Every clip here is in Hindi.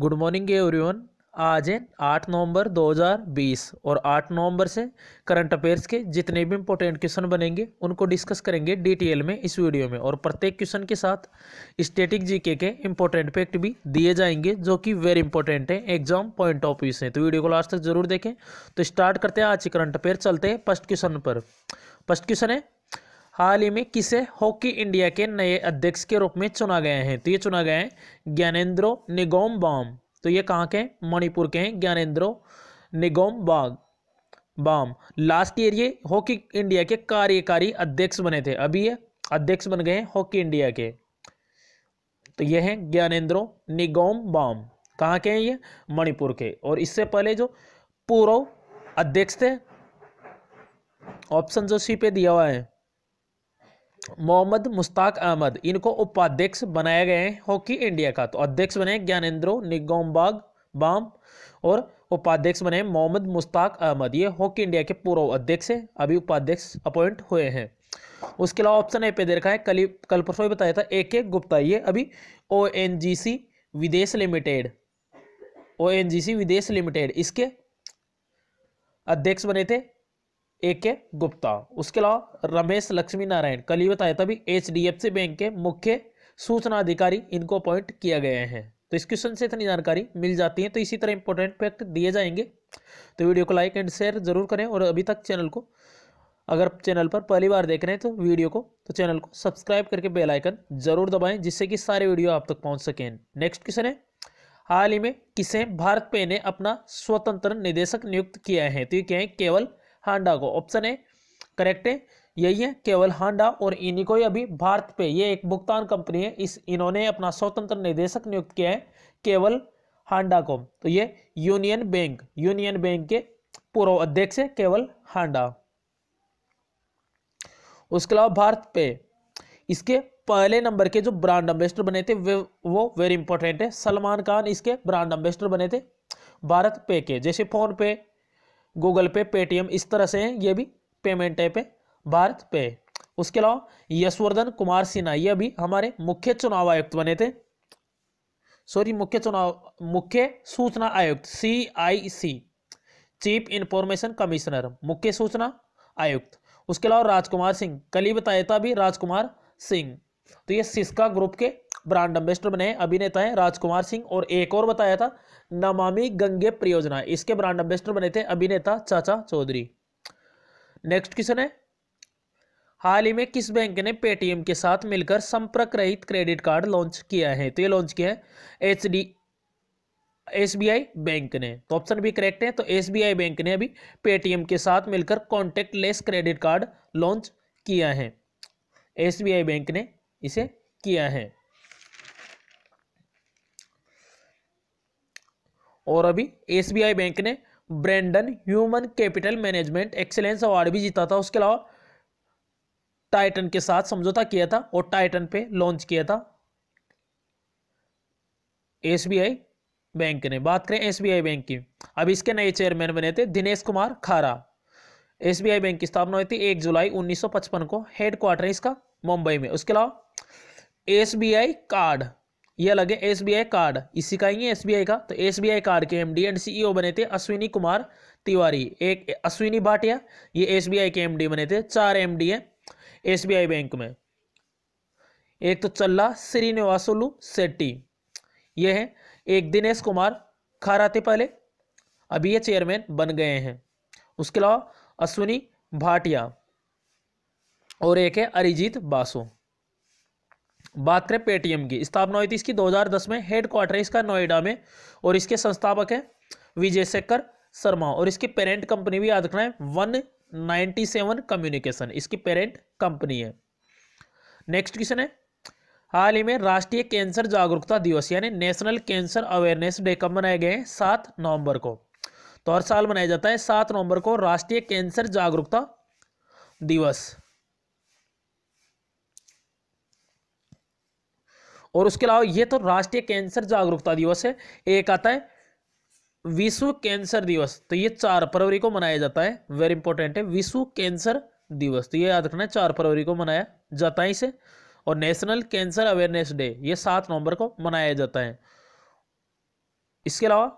गुड मॉर्निंग एवरीवन आज है आठ नवंबर 2020 और आठ नवंबर से करंट अफेयर्स के जितने भी इंपॉर्टेंट क्वेश्चन बनेंगे उनको डिस्कस करेंगे डिटेल में इस वीडियो में और प्रत्येक क्वेश्चन के साथ स्टेटिक जीके के इंपॉर्टेंट फैक्ट भी दिए जाएंगे जो कि वेरी इंपॉर्टेंट है एग्जाम पॉइंट ऑफ व्यू से तो वीडियो को लास्ट तक जरूर देखें तो स्टार्ट करते हैं आज के करंट अफेयर चलते हैं फर्स्ट क्वेश्चन पर फर्स्ट क्वेश्चन है हाल ही में किसे हॉकी इंडिया के नए अध्यक्ष के रूप में चुना गया है तो ये चुना गया है ज्ञानेन्द्रो निगोम बाम तो ये कहाँ के मणिपुर के हैं Gyanendro Ningombam last year ये हॉकी इंडिया के कार्यकारी अध्यक्ष बने थे अभी ये अध्यक्ष बन गए हैं हॉकी इंडिया के तो ये हैं ज्ञानेन्द्रो निगोम बाम कहाँ के हैं ये मणिपुर के और इससे पहले जो पूर्व अध्यक्ष थे ऑप्शन जो सी पे दिया हुआ है मोहम्मद मुश्ताक अहमद इनको उपाध्यक्ष बनाए गए हैं हॉकी इंडिया का तो अध्यक्ष बने ज्ञानेन्द्रो निगोमबाग बाम और उपाध्यक्ष बने मोहम्मद मुश्ताक अहमद ये हॉकी इंडिया के पूर्व अध्यक्ष है अभी उपाध्यक्ष अपॉइंट हुए हैं उसके अलावा ऑप्शन ए पे दे रखा है कल कल परसों बताया था ए के गुप्ता ये अभी ओ एन जी सी विदेश लिमिटेड ओ एन जी सी विदेश लिमिटेड इसके अध्यक्ष बने थे ए के गुप्ता उसके अलावा रमेश लक्ष्मी नारायण कल ही बताया तभी एच बैंक के मुख्य सूचना अधिकारी इनको अपॉइंट किया गया है तो इस क्वेश्चन से इतनी जानकारी मिल जाती है तो इसी तरह इंपॉर्टेंट फैक्ट दिए जाएंगे तो वीडियो को लाइक एंड शेयर जरूर करें और अभी तक चैनल को अगर चैनल पर पहली बार देख रहे हैं तो वीडियो को तो चैनल को सब्सक्राइब करके बेल आइकन जरूर दबाएं जिससे कि सारे वीडियो आप तक पहुंच सकें नेक्स्ट क्वेश्चन है हाल ही में किसे भारत पे ने अपना स्वतंत्र निदेशक नियुक्त किया है तो ये क्या है केवल हांडा को ऑप्शन है करेक्ट है यही है केवल हांडा और इनको ही अभी भारत पे ये एक भुगतान कंपनी है इस इन्होंने अपना स्वतंत्र निदेशक नियुक्त किया है केवल हांडा को तो ये यूनियन बैंक यूनियन बैंक के पूर्व अध्यक्ष है केवल हांडा उसके अलावा भारत पे इसके पहले नंबर के जो ब्रांड एम्बेसडर बने थे वे वो वेरी इंपॉर्टेंट है सलमान खान इसके ब्रांड एम्बेसडर बने थे भारत पे के जैसे फोन पे गूगल पे पेटीएम इस तरह से हैं ये भी पेमेंट ऐप है भारत पे उसके अलावा यशवर्धन कुमार सिन्हा ये भी हमारे मुख्य चुनाव आयुक्त बने थे सॉरी मुख्य चुनाव मुख्य सूचना आयुक्त C I C chief information commissioner मुख्य सूचना आयुक्त उसके अलावा राजकुमार सिंह कल ही बताया था भी राजकुमार सिंह तो ये सिस्का ग्रुप के ब्रांड एम्बेसडर बने अभिनेता हैं राजकुमार सिंह और एक और बताया था नमामि गंगे परियोजना इसके ब्रांड एम्बेसडर बने थे अभिनेता चाचा चौधरी नेक्स्ट क्वेश्चन है हाल ही में किस बैंक ने पेटीएम के साथ मिलकर संपर्क रहित क्रेडिट कार्ड लॉन्च किया है तो ये लॉन्च किया है एच डी एस बैंक ने तो ऑप्शन भी करेक्ट है तो एस बैंक ने अभी पेटीएम के साथ मिलकर contactless credit card launch किया है एस बैंक ने इसे किया है और अभी एसबीआई बैंक ने Brandon human capital management excellence award भी जीता था उसके अलावा टाइटन के साथ समझौता किया था और टाइटन पे लॉन्च किया था एसबीआई बैंक ने बात करें एसबीआई बैंक की अब इसके नए चेयरमैन बने थे दिनेश कुमार खारा एसबीआई बैंक की स्थापना हुई थी एक जुलाई 1955 को हेडक्वार्टर इसका मुंबई में उसके अलावा एसबीआई कार्ड ये अलग है एस कार्ड इसी का ही है एस का तो एस कार्ड के एम डी एंड सी बने थे अश्विनी कुमार तिवारी एक अश्विनी भाटिया ये एस के एम बने थे चार एम डी है एस बैंक में एक तो चल्ला श्रीनिवासुलू सेट्टी ये है एक दिनेश कुमार खारा थे पहले अभी ये चेयरमैन बन गए हैं उसके अलावा अश्विनी भाटिया और एक है अरिजीत बासू बात करें पेटीएम की स्थापना हुई थी इसकी 2010 में हेड क्वार्टर इसका नोएडा में और इसके संस्थापक हैं विजय शेखर शर्मा और इसकी पेरेंट कंपनी भी याद रखना है वन नाइन्टी सेवन कम्युनिकेशन इसकी पेरेंट कंपनी है नेक्स्ट क्वेश्चन है हाल ही में राष्ट्रीय कैंसर जागरूकता दिवस यानी नेशनल कैंसर अवेयरनेस डे कब मनाए गए हैं सात नवंबर को तो हर साल मनाया जाता है सात नवंबर को राष्ट्रीय कैंसर जागरूकता दिवस और उसके अलावा ये तो राष्ट्रीय कैंसर जागरूकता दिवस है एक आता है विश्व कैंसर दिवस तो ये चार फरवरी को मनाया जाता है वेरी इंपॉर्टेंट है विश्व कैंसर दिवस तो ये याद रखना है चार फरवरी को मनाया जाता है इसे और नेशनल कैंसर अवेयरनेस डे ये सात नवंबर को मनाया जाता है इसके अलावा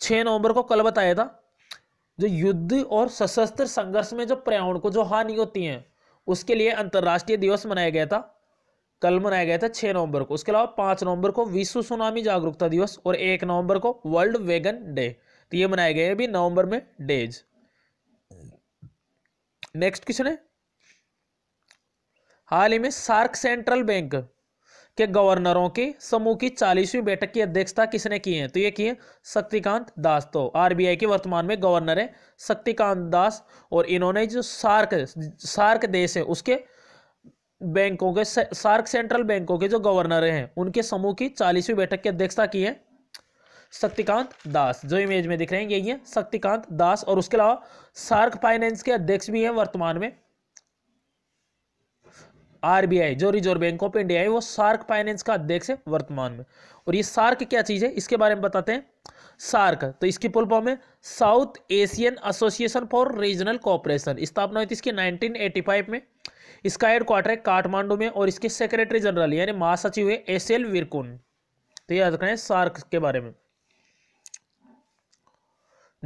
छह नवंबर को कल बताया था जो युद्ध और सशस्त्र संघर्ष में जो पर्यावरण को जो हानि होती है उसके लिए अंतर्राष्ट्रीय दिवस मनाया गया था कल मनाया गया था छः नवंबर को उसके अलावा पाँच नवंबर को विश्व सुनामी जागरूकता दिवस और एक नवंबर को वर्ल्ड वेगन डे तो ये मनाए गए अभी नवंबर में डेज नेक्स्ट क्वेश्चन है हाल ही में सार्क सेंट्रल बैंक के गवर्नरों की समूह की चालीसवीं बैठक की अध्यक्षता किसने की है तो ये की है शक्तिकांत दास तो आरबीआई के वर्तमान में गवर्नर है शक्तिकांत दास और इन्होंने जो सार्क सार्क देश है उसके बैंकों के सार्क सेंट्रल बैंकों के जो गवर्नर हैं उनके समूह की चालीसवीं बैठक की अध्यक्षता की है शक्तिकांत दास जो इमेज में दिख रहे हैं यही है शक्तिकांत दास और उसके अलावा सार्क फाइनेंस के अध्यक्ष भी हैं वर्तमान में आरबीआई जो रिजर्व बैंक ऑफ इंडिया है वो सार्क फाइनेंस का अध्यक्ष है वर्तमान में और ये सार्क क्या चीज़ है इसके बारे में बताते हैं सार्क तो इसकी पुल फॉर्म है South Asian Association for Regional Cooperation स्थापना हुई थी इसकी 1985 में इसका हेडक्वार्टर है काठमांडू में और इसके सेक्रेटरी जनरल यानी महासचिव है एस एल विरकुन तो ये याद रखना है सार्क के बारे में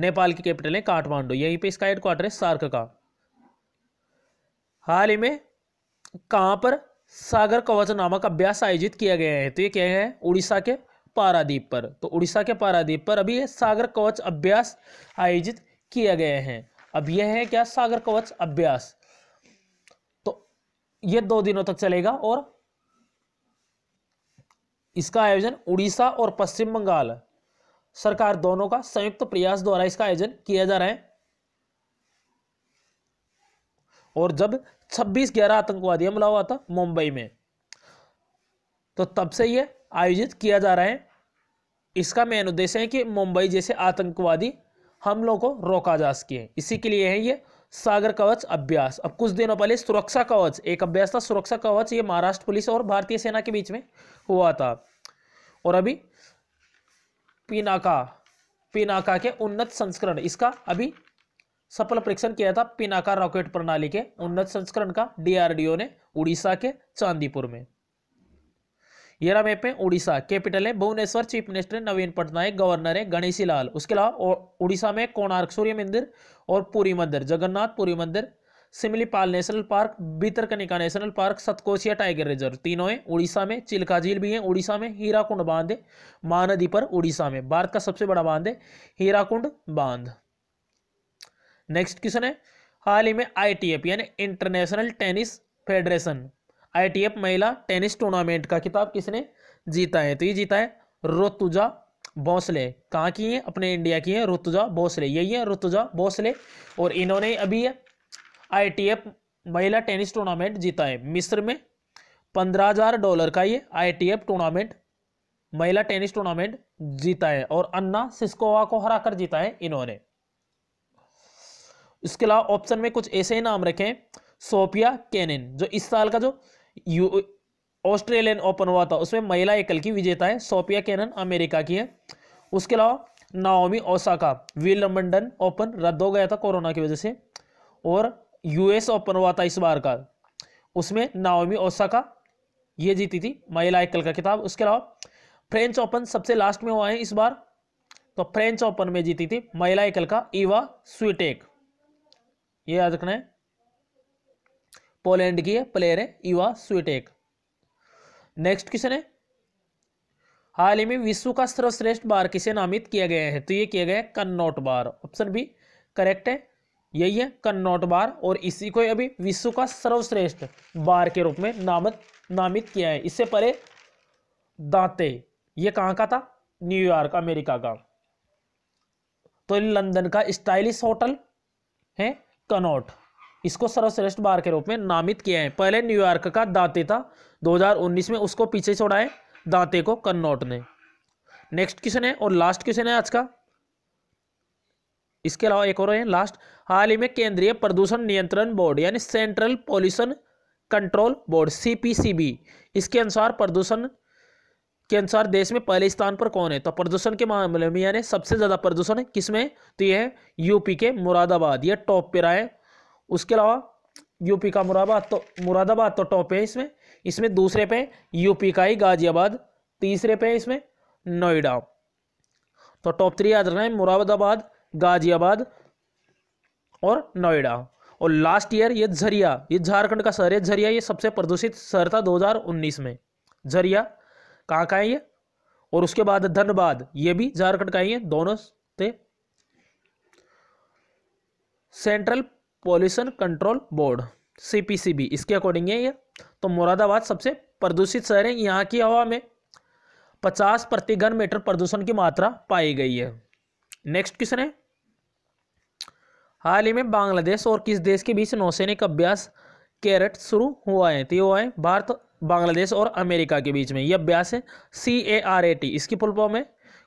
नेपाल की कैपिटल है काठमांडू यहीं पे इसका हेडक्वार्टर है सार्क का हाल ही में कहाँ पर सागर कवच नामक अभ्यास आयोजित किया गया है तो ये क्या है उड़ीसा के पारादीप पर तो उड़ीसा के पारादीप पर अभी सागर कवच अभ्यास आयोजित किया गया है अब यह है क्या सागर कवच अभ्यास तो यह दो दिनों तक चलेगा और इसका आयोजन उड़ीसा और पश्चिम बंगाल सरकार दोनों का संयुक्त प्रयास द्वारा इसका आयोजन किया जा रहा है और जब छब्बीस ग्यारह आतंकवादी हमला हुआ था मुंबई में तो तब से ये आयोजित किया जा रहा है इसका मेन उद्देश्य है कि मुंबई जैसे आतंकवादी हमलों को रोका जा सके इसी के लिए है ये सागर कवच अभ्यास अब कुछ दिनों पहले सुरक्षा कवच एक अभ्यास था सुरक्षा कवच ये महाराष्ट्र पुलिस और भारतीय सेना के बीच में हुआ था और अभी पिनाका पिनाका के उन्नत संस्करण इसका अभी सफल परीक्षण किया था पिनाका रॉकेट प्रणाली के उन्नत संस्करण का डीआरडीओ ने उड़ीसा के चांदीपुर में रहा मैप में उड़ीसा कैपिटल है Bhubaneswar chief minister Naveen Patnaik governor है गणेशी लाल उसके अलावा उड़ीसा में कोणार्क सूर्य मंदिर और पुरी मंदिर जगन्नाथ पुरी मंदिर Similipal national park Bhitarkanika national park Satkosia tiger reserve तीनों है उड़ीसा में चिल्का झील भी है उड़ीसा में हीराकुंड बांध है महानदी पर उड़ीसा में भारत का सबसे बड़ा बांध है हीराकुंड बांध नेक्स्ट क्वेश्चन है हाल ही में आईटीएफ यानी इंटरनेशनल टेनिस फेडरेशन आईटीएफ महिला टेनिस टूर्नामेंट का खिताब किसने जीता है तो ये जीता है रोतुजा भोसले कहाँ की हैं अपने इंडिया की हैं रुतुजा भोसले यही है रुतुजा भोसले और इन्होंने अभी एफ महिला टेनिस टूर्नामेंट जीता है मिस्र में पंद्रह हजार डॉलर का ये एफ टूर्नामेंट महिला टेनिस टूर्नामेंट जीता है और अन्ना सिस्कोवा को हराकर जीता है इन्होंने इसके अलावा ऑप्शन में कुछ ऐसे ही नाम रखें सोफिया कैनिन जो इस साल का जो यू ऑस्ट्रेलियन ओपन हुआ था उसमें महिला एकल की विजेता है सोफिया कैनन अमेरिका की है उसके अलावा नाओमी ओसाका विलमंडन ओपन रद्द हो गया था कोरोना की वजह से और यूएस ओपन हुआ था इस बार का उसमें नाओमी ओसाका ये जीती थी महिला एकल का किताब उसके अलावा फ्रेंच ओपन सबसे लास्ट में हुआ है इस बार तो फ्रेंच ओपन में जीती थी महिला एकल का इवा स्वीटेक ये याद रखना है पोलैंड की है प्लेयर है इवा स्वीटेक नेक्स्ट क्वेश्चन है हाल ही में विश्व का सर्वश्रेष्ठ बार किसे नामित किया गया है तो ये किया गया है Connaught bar option B correct है यही है कन्नौट बार और इसी को अभी विश्व का सर्वश्रेष्ठ बार के रूप में नामित नामित किया है इससे परे दांते ये कहां का था न्यूयॉर्क अमेरिका का तो लंदन का स्टाइलिश होटल है कनॉट इसको सर्वश्रेष्ठ बार के रूप में नामित किया है पहले न्यूयॉर्क का दांते था 2019 में उसको पीछे छोड़ा है दांते को कन्नौट ने नेक्स्ट क्वेश्चन है और लास्ट क्वेश्चन है आज का इसके अलावा एक और है लास्ट हाल ही में केंद्रीय प्रदूषण नियंत्रण बोर्ड यानी central pollution control board C इसके अनुसार प्रदूषण के अनुसार देश में पहले स्थान पर कौन है तो प्रदूषण के मामले में यानी सबसे ज़्यादा प्रदूषण किस में तो यह है यूपी के मुरादाबाद यह टॉप पे रहा है उसके अलावा यूपी का मुरादाबाद तो मुरादाबाद तो टॉप है इसमें इसमें दूसरे पे यूपी का ही गाजियाबाद तीसरे पे इसमें नोएडा तो टॉप थ्री याद रखना है मुरादाबाद गाजियाबाद और नोएडा और लास्ट ईयर ये झरिया ये झारखंड का शहर है झरिया ये सबसे प्रदूषित शहर था 2019 में झरिया कहाँ का है ये और उसके बाद धनबाद ये भी झारखंड का ही है दोनों थे central pollution control board CPCB इसके अकॉर्डिंग है ये तो मुरादाबाद सबसे प्रदूषित शहर है यहाँ की हवा में 50 प्रति घन मीटर प्रदूषण की मात्रा पाई गई है नेक्स्ट क्वेश्चन है हाल ही में बांग्लादेश और किस देश के बीच नौसैनिक अभ्यास कैरेट शुरू हुआ है तो ये हुआ है भारत बांग्लादेश और अमेरिका के बीच में यह अभ्यास है C A R A T इसकी फुल फॉर्म है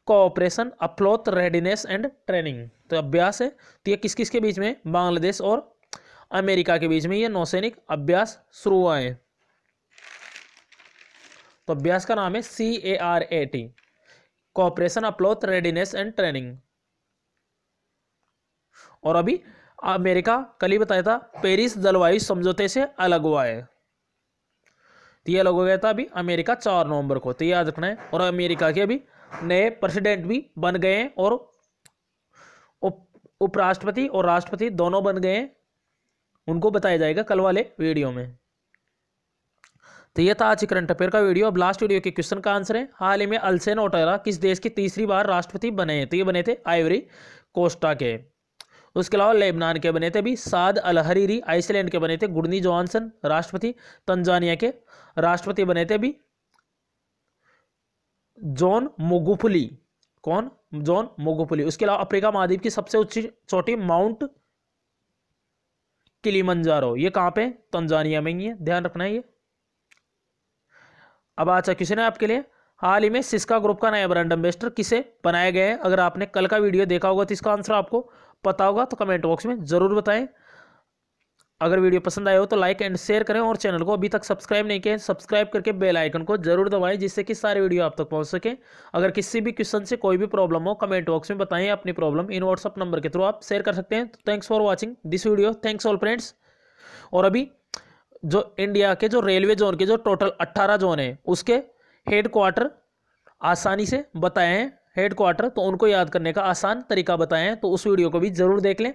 cooperation afloat readiness and training तो अभ्यास है तो यह किस किस के बीच में बांग्लादेश और अमेरिका के बीच में यह नौसैनिक अभ्यास शुरू हुआ है तो अभ्यास का नाम है C A R A T cooperation afloat readiness and training और अभी अमेरिका कल ही बताया था पेरिस जलवायु समझौते से अलग हुआ है तो ये अलग हो गया था तो अभी अमेरिका चार नवंबर को तो याद रखना है और अमेरिका के अभी नए प्रेसिडेंट भी बन गए हैं और उपराष्ट्रपति और राष्ट्रपति दोनों बन गए हैं उनको बताया जाएगा कल वाले वीडियो में तो ये था आज करंट अफेयर का वीडियो अब लास्ट वीडियो के क्वेश्चन का आंसर है हाल ही में अलसेन ओटेरा किस देश के तीसरी बार राष्ट्रपति बने हैं तो ये बने थे आइवरी कोस्टा के उसके अलावा लेबनान के बने थे भी साद अलहरीरी आइसलैंड के बने थे गुडनी जॉनसन राष्ट्रपति तंजानिया के राष्ट्रपति बने थे भी जॉन मोगुफली कौन जॉन मोगुफली उसके अलावा अफ्रीका महाद्वीप की सबसे ऊंची चोटी माउंट किलीमंजारो ये कहां पे तंजानिया में ही है ध्यान रखना है ये अब अच्छा क्वेश्चन है आपके लिए हाल ही में सिस्का ग्रुप का नया ब्रांड एम्बेस्टर किसे बनाया गया है अगर आपने कल का वीडियो देखा होगा तो इसका आंसर आपको पता होगा तो कमेंट बॉक्स में ज़रूर बताएं अगर वीडियो पसंद आए हो तो लाइक एंड शेयर करें और चैनल को अभी तक सब्सक्राइब नहीं किया सब्सक्राइब करके बेल आइकन को जरूर दबाएं जिससे कि सारे वीडियो आप तक पहुंच सके अगर किसी भी क्वेश्चन से कोई भी प्रॉब्लम हो कमेंट बॉक्स में बताएं अपनी प्रॉब्लम इन व्हाट्सअप नंबर के थ्रू आप शेयर कर सकते हैं तो thanks for watching this video thanks all friends और अभी जो इंडिया के जो रेलवे जोन के जो टोटल अट्ठारह जोन है उसके हेड क्वार्टर आसानी से बताए हैं हेड क्वार्टर तो उनको याद करने का आसान तरीका बताएं तो उस वीडियो को भी ज़रूर देख लें